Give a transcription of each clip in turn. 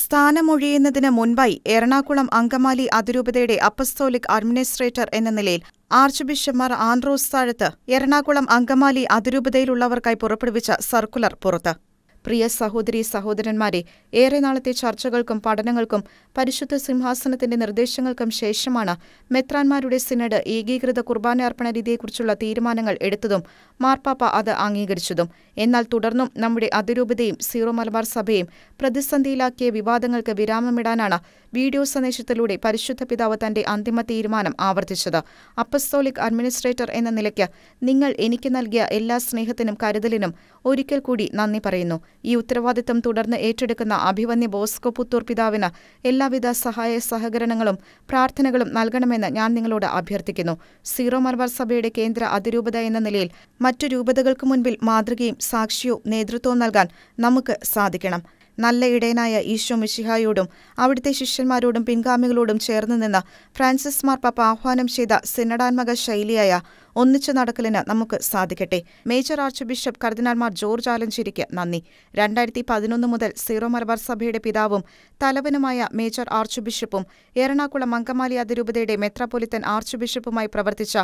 സ്ഥാനമൊഴിയുന്നതിന് മുൻപായി എറണാകുളം അങ്കമാലി അതിരൂപതയുടെ apostolic administrator എന്ന നിലയിൽ ആർച്ച് ബിഷപ്പ്മാർ ആൻഡ്രോസ് താഴത്ത് എറണാകുളം അങ്കമാലി അതിരൂപതയിലുള്ളവർക്കായി പുറപ്പെടുവിച്ച സർക്കുലർ പുറത്ത് പ്രിയ സഹോദരി സഹോദരന്മാരെ ഏറെ നാളത്തെ ചർച്ചകൾക്കും പഠനങ്ങൾക്കും പരിശുദ്ധ സിംഹാസനത്തിന്റെ നിർദ്ദേശങ്ങൾക്കും ശേഷമാണ് മെത്രാൻമാരുടെ സിനഡ് ഏകീകൃത കുർബാനാർപ്പണ രീതിയെക്കുറിച്ചുള്ള തീരുമാനങ്ങൾ എടുത്തതും മാർപ്പാപ്പ അത് അംഗീകരിച്ചതും എന്നാൽ തുടർന്നും നമ്മുടെ അതിരൂപതയും സീറോ മലബാർ സഭയും പ്രതിസന്ധിയിലാക്കിയ വിവാദങ്ങൾക്ക് വിരാമമിടാനാണ് വീഡിയോ സന്ദേശത്തിലൂടെ പരിശുദ്ധ പിതാവ് തന്റെ അന്തിമ തീരുമാനം ആവർത്തിച്ചത് അപ്പസ്തോലിക് അഡ്മിനിസ്ട്രേറ്റർ എന്ന നിലയ്ക്ക് നിങ്ങൾ എനിക്ക് നൽകിയ എല്ലാ സ്നേഹത്തിനും കരുതലിനും ഒരിക്കൽ കൂടി നന്ദി പറയുന്നു ഈ ഉത്തരവാദിത്തം തുടർന്ന് ഏറ്റെടുക്കുന്ന അഭിവന്യ ബോസ്കോ പുത്തൂർ പിതാവിന് എല്ലാവിധ സഹായ സഹകരണങ്ങളും പ്രാർത്ഥനകളും നൽകണമെന്ന് ഞാൻ നിങ്ങളോട് അഭ്യർത്ഥിക്കുന്നു സീറോ മലബാർ സഭയുടെ കേന്ദ്ര അതിരൂപത എന്ന നിലയിൽ മറ്റു രൂപതകൾക്ക് മുൻപിൽ മാതൃകയും സാക്ഷിയോ നേതൃത്വവും നൽകാൻ നമുക്ക് സാധിക്കണം നല്ല ഇടയനായ ഈശോ മിഷിഹായോടും അവിടുത്തെ ശിഷ്യന്മാരോടും പിൻഗാമികളോടും ചേർന്ന് നിന്ന് ഫ്രാൻസിസ് മാർപ്പാപ്പ ആഹ്വാനം ചെയ്ത സിനഡാത്മക ശൈലിയായ ഒന്നിച്ചു നടക്കലിന് നമുക്ക് സാധിക്കട്ടെ മേജർ ആർച്ച് ബിഷപ്പ് കർദിനാൾമാർ ജോർജ് ആലഞ്ചേരിക്ക് നന്ദി രണ്ടായിരത്തി പതിനൊന്ന് മുതൽ സീറോ മലബാർ സഭയുടെ പിതാവും തലവനുമായ മേജർ ആർച്ച് ബിഷപ്പും എറണാകുളം അങ്കമാലി അതിരൂപതയുടെ മെത്രാപൊലിത്തൻ ആർച്ച് ബിഷപ്പുമായി പ്രവർത്തിച്ച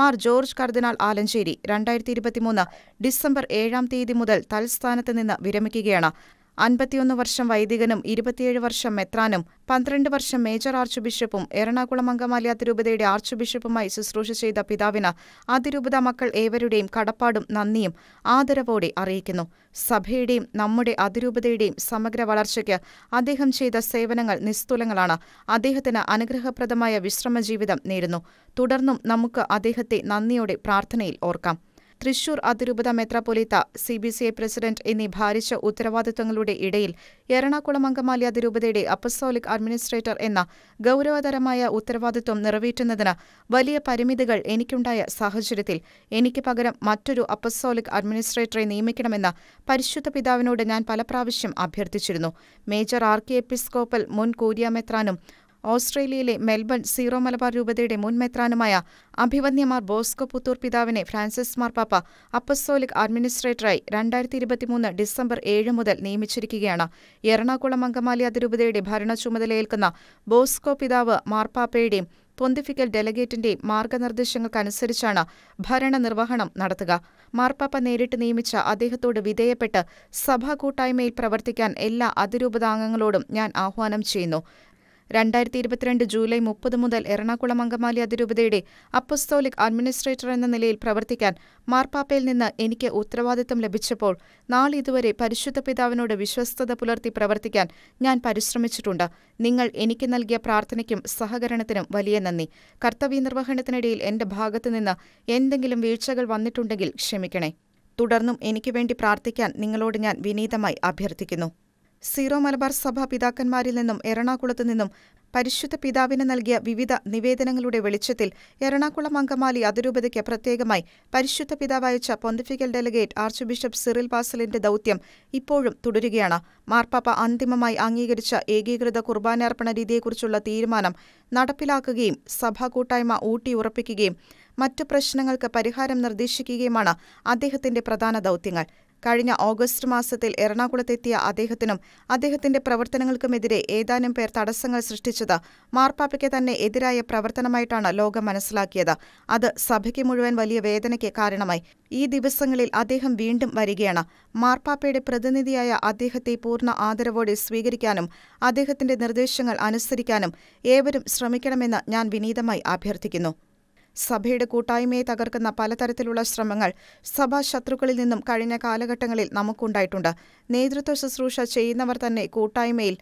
മാർ ജോർജ് കർദിനാൾ ആലഞ്ചേരി രണ്ടായിരത്തി ഡിസംബർ ഏഴാം തീയതി മുതൽ തൽസ്ഥാനത്ത് നിന്ന് വിരമിക്കുകയാണ് അൻപത്തിയൊന്ന് വർഷം വൈദികനും ഇരുപത്തിയേഴ് വർഷം മെത്രാനും പന്ത്രണ്ട് വർഷം മേജർ ആർച്ച് ബിഷപ്പും എറണാകുളം അങ്കമാലി അതിരൂപതയുടെ ആർച്ച് ബിഷപ്പുമായി ശുശ്രൂഷ ചെയ്ത പിതാവിന് അതിരൂപത മക്കൾ ഏവരുടെയും കടപ്പാടും നന്ദിയും ആദരവോടെ അറിയിക്കുന്നു സഭയുടെയും നമ്മുടെ അതിരൂപതയുടെയും സമഗ്ര വളർച്ചയ്ക്ക് അദ്ദേഹം ചെയ്ത സേവനങ്ങൾ നിസ്തുലങ്ങളാണ് അദ്ദേഹത്തിന് അനുഗ്രഹപ്രദമായ വിശ്രമജീവിതം നേരുന്നു തുടർന്നും നമുക്ക് അദ്ദേഹത്തെ നന്ദിയോടെ പ്രാർത്ഥനയിൽ ഓർക്കാം തൃശൂർ അതിരൂപത മെത്രാപൊലീത്ത C B C I president എന്നീ ഭാരിച്ച ഉത്തരവാദിത്തങ്ങളുടെ ഇടയിൽ എറണാകുളം അങ്കമാലി അതിരൂപതയുടെ അപ്പസ്തോലിക് അഡ്മിനിസ്ട്രേറ്റർ എന്ന ഗൌരവതരമായ ഉത്തരവാദിത്വം നിറവേറ്റുന്നതിന് വലിയ പരിമിതികൾ എനിക്കുണ്ടായ സാഹചര്യത്തിൽ എനിക്ക് പകരം മറ്റൊരു അപ്പസ്തോലിക് അഡ്മിനിസ്ട്രേറ്ററെ നിയമിക്കണമെന്ന് പരിശുദ്ധ പിതാവിനോട് ഞാൻ പലപ്രാവശ്യം അഭ്യർത്ഥിച്ചിരുന്നു മേജർ ആർ കെ എപ്പിസ്കോപ്പൽ മുൻ കൂരിയാമെത്രാനും ഓസ്ട്രേലിയയിലെ മെൽബൺ സീറോ മലബാർ രൂപതയുടെ മുൻ മെത്രാനുമായ അഭിവന്യമാർ ബോസ്കോ പുത്തൂർ പിതാവിനെ ഫ്രാൻസിസ് മാർപ്പാപ്പ അപ്പസ്തോലിക് അഡ്മിനിസ്ട്രേറ്ററായി രണ്ടായിരത്തി ഇരുപത്തിമൂന്ന് ഡിസംബർ ഏഴ് മുതൽ നിയമിച്ചിരിക്കുകയാണ് എറണാകുളം അങ്കമാലി അതിരൂപതയുടെ ഭരണ ചുമതലയേൽക്കുന്ന ബോസ്കോ പിതാവ് മാർപ്പാപ്പയുടെയും പൊന്തിഫിക്കൽ ഡെലഗേറ്റിന്റെയും മാർഗനിർദ്ദേശങ്ങൾക്കനുസരിച്ചാണ് ഭരണനിർവഹണം നടത്തുക മാർപ്പാപ്പ നേരിട്ട് നിയമിച്ച അദ്ദേഹത്തോട് വിധേയപ്പെട്ട് സഭാ കൂട്ടായ്മയിൽ പ്രവർത്തിക്കാൻ എല്ലാ അതിരൂപതാംഗങ്ങളോടും ഞാൻ ആഹ്വാനം ചെയ്യുന്നു രണ്ടായിരത്തി ഇരുപത്തിരണ്ട് ജൂലൈ മുപ്പത് മുതൽ എറണാകുളം അങ്കമാലി അതിരൂപതയുടെ അപ്പസ്തോലിക് അഡ്മിനിസ്ട്രേറ്റർ എന്ന നിലയിൽ പ്രവർത്തിക്കാൻ മാർപ്പാപ്പയിൽ നിന്ന് എനിക്ക് ഉത്തരവാദിത്തം ലഭിച്ചപ്പോൾ നാളിതുവരെ പരിശുദ്ധ പിതാവിനോട് വിശ്വസ്തത പുലർത്തി പ്രവർത്തിക്കാൻ ഞാൻ പരിശ്രമിച്ചിട്ടുണ്ട് നിങ്ങൾ എനിക്ക് നൽകിയ പ്രാർത്ഥനയ്ക്കും സഹകരണത്തിനും വലിയ നന്ദി കർത്തവ്യ നിർവഹണത്തിനിടയിൽ എന്റെ ഭാഗത്തുനിന്ന് എന്തെങ്കിലും വീഴ്ചകൾ വന്നിട്ടുണ്ടെങ്കിൽ ക്ഷമിക്കണേ തുടർന്നും എനിക്ക് വേണ്ടി പ്രാർത്ഥിക്കാൻ നിങ്ങളോട് ഞാൻ വിനീതമായി അഭ്യർത്ഥിക്കുന്നു സീറോ മലബാർ സഭാ പിതാക്കന്മാരിൽ നിന്നും എറണാകുളത്തു നിന്നും പരിശുദ്ധ പിതാവിന് നൽകിയ വിവിധ നിവേദനങ്ങളുടെ വെളിച്ചത്തിൽ എറണാകുളം അങ്കമാലി അതിരൂപതയ്ക്ക് പ്രത്യേകമായി പരിശുദ്ധ പിതാവ് അയച്ച pontifical delegate archbishop Cyril ബാസലിന്റെ ദൌത്യം ഇപ്പോഴും തുടരുകയാണ് മാർപ്പാപ്പ അന്തിമമായി അംഗീകരിച്ച ഏകീകൃത കുർബാനാർപ്പണ രീതിയെക്കുറിച്ചുള്ള തീരുമാനം നടപ്പിലാക്കുകയും സഭാ കൂട്ടായ്മ ഊട്ടിയുറപ്പിക്കുകയും മറ്റു പ്രശ്നങ്ങൾക്ക് പരിഹാരം നിർദ്ദേശിക്കുകയുമാണ് അദ്ദേഹത്തിന്റെ പ്രധാന ദൌത്യങ്ങൾ കഴിഞ്ഞ ഓഗസ്റ്റ് മാസത്തിൽ എറണാകുളത്തെത്തിയ അദ്ദേഹത്തിനും അദ്ദേഹത്തിന്റെ പ്രവർത്തനങ്ങൾക്കുമെതിരെ ഏതാനും പേർ തടസ്സങ്ങൾ സൃഷ്ടിച്ചത് മാർപ്പാപ്പയ്ക്ക് തന്നെ എതിരായ പ്രവർത്തനമായിട്ടാണ് ലോകം മനസ്സിലാക്കിയത് അത് സഭയ്ക്ക് മുഴുവൻ വലിയ വേദനയ്ക്ക് കാരണമായി ഈ ദിവസങ്ങളിൽ അദ്ദേഹം വീണ്ടും വരികയാണ് മാർപ്പാപ്പയുടെ പ്രതിനിധിയായ അദ്ദേഹത്തെ പൂർണ്ണ ആദരവോടെ സ്വീകരിക്കാനും അദ്ദേഹത്തിന്റെ നിർദ്ദേശങ്ങൾ അനുസരിക്കാനും ഏവരും ശ്രമിക്കണമെന്ന് ഞാൻ വിനീതമായി അഭ്യർത്ഥിക്കുന്നു സഭയുടെ കൂട്ടായ്മയെ തകർക്കുന്ന പലതരത്തിലുള്ള ശ്രമങ്ങൾ സഭാ ശത്രുക്കളിൽ നിന്നും കഴിഞ്ഞ കാലഘട്ടങ്ങളിൽ നമുക്കുണ്ടായിട്ടുണ്ട് നേതൃത്വ ശുശ്രൂഷ ചെയ്യുന്നവർ തന്നെ കൂട്ടായ്മയിൽ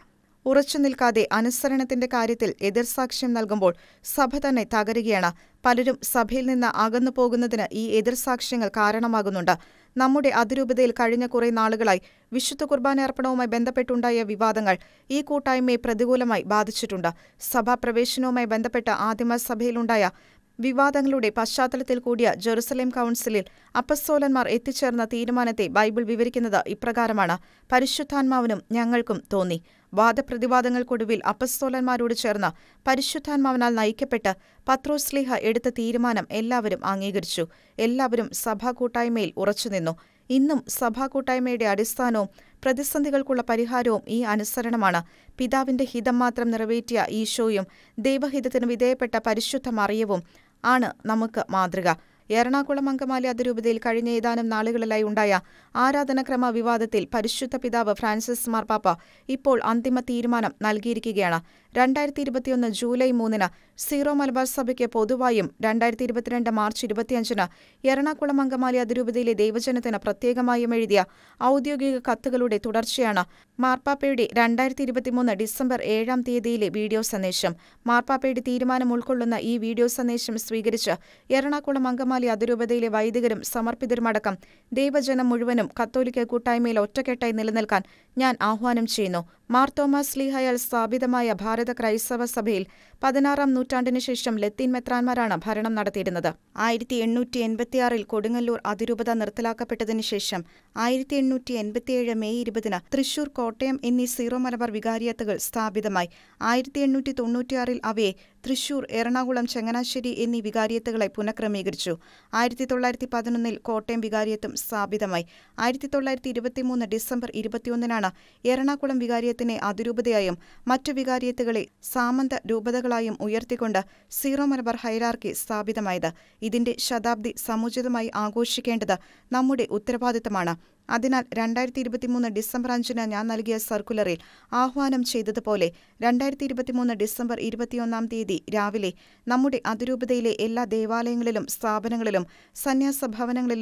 ഉറച്ചു നിൽക്കാതെ അനുസരണത്തിന്റെ കാര്യത്തിൽ എതിർസാക്ഷ്യം നൽകുമ്പോൾ സഭ തന്നെ തകരുകയാണ് പലരും സഭയിൽ നിന്ന് അകന്നു പോകുന്നതിന് ഈ എതിർസാക്ഷ്യങ്ങൾ കാരണമാകുന്നുണ്ട് നമ്മുടെ അതിരൂപതയിൽ കഴിഞ്ഞ കുറേ നാളുകളായി വിശുദ്ധ കുർബാന അർപ്പണവുമായി ബന്ധപ്പെട്ടുണ്ടായ വിവാദങ്ങൾ ഈ കൂട്ടായ്മയെ പ്രതികൂലമായി ബാധിച്ചിട്ടുണ്ട് സഭാപ്രവേശനവുമായി ബന്ധപ്പെട്ട ആദിമ സഭയിലുണ്ടായ വിവാദങ്ങളുടെ പശ്ചാത്തലത്തിൽ കൂടിയ ജെറുസലേം കൌൺസിലിൽ അപ്പസ്തോലന്മാർ എത്തിച്ചേർന്ന തീരുമാനത്തെ ബൈബിൾ വിവരിക്കുന്നത് ഇപ്രകാരമാണ് പരിശുദ്ധാത്മാവിനും ഞങ്ങൾക്കും തോന്നി വാദപ്രതിവാദങ്ങൾക്കൊടുവിൽ അപ്പസ്തോലന്മാരോട് ചേർന്ന് പരിശുദ്ധാത്മാവിനാൽ നയിക്കപ്പെട്ട് പത്രോസ്ലിഹ എടുത്ത തീരുമാനം എല്ലാവരും അംഗീകരിച്ചു എല്ലാവരും സഭാ കൂട്ടായ്മയിൽ ഉറച്ചുനിന്നു ഇന്നും സഭാ കൂട്ടായ്മയുടെ അടിസ്ഥാനവും പ്രതിസന്ധികൾക്കുള്ള പരിഹാരവും ഈ അനുസരണമാണ് പിതാവിന്റെ ഹിതം മാത്രം നിറവേറ്റിയ ഈശോയും ദൈവഹിതത്തിന് വിധേയപ്പെട്ട പരിശുദ്ധ മറിയവും ആണ് നമുക്ക് മാതൃക എറണാകുളം അങ്കമാലി അതിരൂപതയിൽ കഴിഞ്ഞ ഏതാനും നാളുകളിലായി ഉണ്ടായ ആരാധനക്രമ വിവാദത്തിൽ പരിശുദ്ധ പിതാവ് ഫ്രാൻസിസ് മാർപ്പാപ്പ ഇപ്പോൾ അന്തിമ തീരുമാനം നൽകിയിരിക്കുകയാണ് രണ്ടായിരത്തി ഇരുപത്തിയൊന്ന് ജൂലൈ മൂന്നിന് സീറോ മലബാർ സഭയ്ക്ക് പൊതുവായും രണ്ടായിരത്തി ഇരുപത്തിരണ്ട് മാർച്ച് ഇരുപത്തിയഞ്ചിന് എറണാകുളം അങ്കമാലി അതിരൂപതയിലെ ദൈവജനത്തിന് പ്രത്യേകമായും എഴുതിയ ഔദ്യോഗിക കത്തുകളുടെ തുടർച്ചയാണ് മാർപ്പാപ്പയുടെ രണ്ടായിരത്തി ഇരുപത്തിമൂന്ന് ഡിസംബർ ഏഴാം തീയതിയിലെ വീഡിയോ സന്ദേശം മാർപ്പാപ്പയുടെ തീരുമാനം ഉൾക്കൊള്ളുന്ന ഈ വീഡിയോ സന്ദേശം സ്വീകരിച്ച് എറണാകുളം അങ്കമാലി ഇസ്മാലി അതിരൂപതയിലെ വൈദികരും സമർപ്പിതരുമടക്കം ദൈവജനം മുഴുവനും കത്തോലിക്ക കൂട്ടായ്മയിൽ ഒറ്റക്കെട്ടായി നിലനിൽക്കാൻ ഞാൻ ആഹ്വാനം ചെയ്യുന്നു മാർ തോമസ് ലീഹയാൽ സ്ഥാപിതമായ ഭാരത ക്രൈസ്തവ സഭയിൽ പതിനാറാം നൂറ്റാണ്ടിനു ശേഷം ലത്തീൻ മെത്രാന്മാരാണ് ഭരണം നടത്തിയിരുന്നത് ആയിരത്തി എണ്ണൂറ്റി എൺപത്തിയാറിൽ കൊടുങ്ങല്ലൂർ അതിരൂപത നിർത്തലാക്കപ്പെട്ടതിനു ശേഷം ആയിരത്തി എണ്ണൂറ്റി എൺപത്തിയേഴ് മെയ് ഇരുപതിന് തൃശൂർ കോട്ടയം എന്നീ സീറോ മലബാർ വികാരിയത്തുകൾ സ്ഥാപിതമായി ആയിരത്തി എണ്ണൂറ്റി തൊണ്ണൂറ്റിയാറിൽ അവയെ തൃശൂർ എറണാകുളം ചങ്ങനാശ്ശേരി എന്നീ വികാരിയത്തുകളെ പുനഃക്രമീകരിച്ചു ആയിരത്തി തൊള്ളായിരത്തി പതിനൊന്നിൽ കോട്ടയം വികാരിയത്തും സ്ഥാപിതമായി ആയിരത്തി തൊള്ളായിരത്തി ഇരുപത്തിമൂന്ന് ഡിസംബർ ഇരുപത്തിയൊന്നിനാണ് എറണാകുളം വികാരിയത്തിനെ അതിരൂപതയായും മറ്റു വികാരിയത്തുകളെ സാമന്ത രൂപതകളായും ഉയർത്തിക്കൊണ്ട് സീറോ മലബാർ ഹൈറാർക്കി സ്ഥാപിതമായത് ഇതിന്റെ ശതാബ്ദി സമുചിതമായി ആഘോഷിക്കേണ്ടത് നമ്മുടെ ഉത്തരവാദിത്തമാണ് അതിനാൽ രണ്ടായിരത്തി ഇരുപത്തിമൂന്ന് ഡിസംബർ അഞ്ചിന് ഞാൻ നൽകിയ സർക്കുലറിൽ ആഹ്വാനം ചെയ്തതുപോലെ രണ്ടായിരത്തി ഇരുപത്തിമൂന്ന് ഡിസംബർ ഇരുപത്തിയൊന്നാം തീയതി രാവിലെ നമ്മുടെ അതിരൂപതയിലെ എല്ലാ ദേവാലയങ്ങളിലും സ്ഥാപനങ്ങളിലും സന്യാസ ഭവനങ്ങളിലും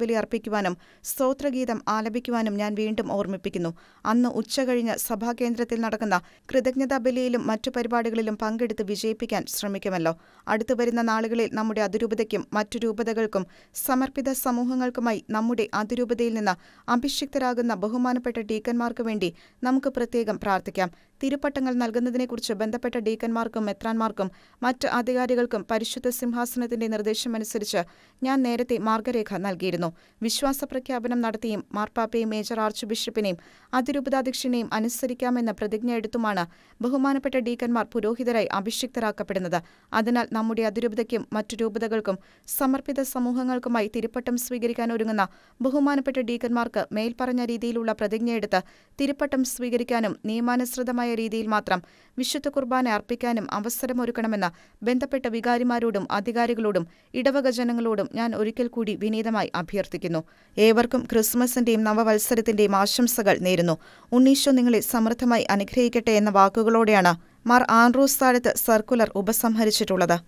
ബലി അർപ്പിക്കുവാനും സ്തോത്രഗീതം ആലപിക്കുവാനും ഞാൻ വീണ്ടും ഓർമ്മിപ്പിക്കുന്നു അന്ന് ഉച്ചകഴിഞ്ഞ് സഭാകേന്ദ്രത്തിൽ നടക്കുന്ന ബലിയിലും മറ്റു പരിപാടികളിലും പങ്കെടുത്ത് വിജയിപ്പിക്കാൻ ശ്രമിക്കുമല്ലോ അടുത്തു വരുന്ന നാളുകളിൽ നമ്മുടെ അതിരൂപതയ്ക്കും മറ്റു രൂപതകൾക്കും സമർപ്പിത സമൂഹങ്ങൾക്കുമായി നമ്മുടെ അതിരൂപതയിൽ നിന്ന് അഭിഷിക്തരാകുന്ന ബഹുമാനപ്പെട്ട ഡീക്കന്മാർക്ക് വേണ്ടി നമുക്ക് പ്രത്യേകം പ്രാർത്ഥിക്കാം തിരുപ്പട്ടങ്ങൾ നൽകുന്നതിനെക്കുറിച്ച് ബന്ധപ്പെട്ട ഡീക്കന്മാർക്കും മെത്രാന്മാർക്കും മറ്റ് അധികാരികൾക്കും പരിശുദ്ധ സിംഹാസനത്തിന്റെ നിർദ്ദേശമനുസരിച്ച് ഞാൻ നേരത്തെ മാർഗരേഖ നൽകിയിരുന്നു വിശ്വാസ പ്രഖ്യാപനം നടത്തിയും മാർപ്പാപ്പയും മേജർ ആർച്ച് ബിഷപ്പിനെയും അതിരൂപതാധ്യക്ഷനെയും അനുസരിക്കാമെന്ന പ്രതിജ്ഞ എടുത്തുമാണ് ബഹുമാനപ്പെട്ട ഡീക്കന്മാർ പുരോഹിതരായി അഭിഷിക്തരാക്കപ്പെടുന്നത് അതിനാൽ നമ്മുടെ അതിരൂപതയ്ക്കും മറ്റു രൂപതകൾക്കും സമർപ്പിത സമൂഹങ്ങൾക്കുമായി തിരുപ്പട്ടം സ്വീകരിക്കാൻ ഒരുങ്ങുന്ന ബഹുമാനപ്പെട്ട ഡീക്കന്മാർക്ക് മേൽപ്പറഞ്ഞ രീതിയിലുള്ള പ്രതിജ്ഞയെടുത്ത് തിരുപ്പട്ടം സ്വീകരിക്കാനും നിയമാനുസൃതമായ ശുദ്ധമായ രീതിയിൽ മാത്രം വിശുദ്ധ കുർബാന അർപ്പിക്കാനും അവസരമൊരുക്കണമെന്ന് ബന്ധപ്പെട്ട വികാരിമാരോടും അധികാരികളോടും ഇടവക ജനങ്ങളോടും ഞാൻ ഒരിക്കൽ കൂടി വിനീതമായി അഭ്യർത്ഥിക്കുന്നു ഏവർക്കും ക്രിസ്മസിന്റെയും നവവത്സരത്തിന്റെയും ആശംസകൾ നേരുന്നു ഉണ്ണീശോ നിങ്ങളെ സമൃദ്ധമായി അനുഗ്രഹിക്കട്ടെ എന്ന വാക്കുകളോടെയാണ് മാർ ആൻഡ്രൂസ് താഴത്ത് സർക്കുലർ ഉപസംഹരിച്ചിട്ടുള്ളത്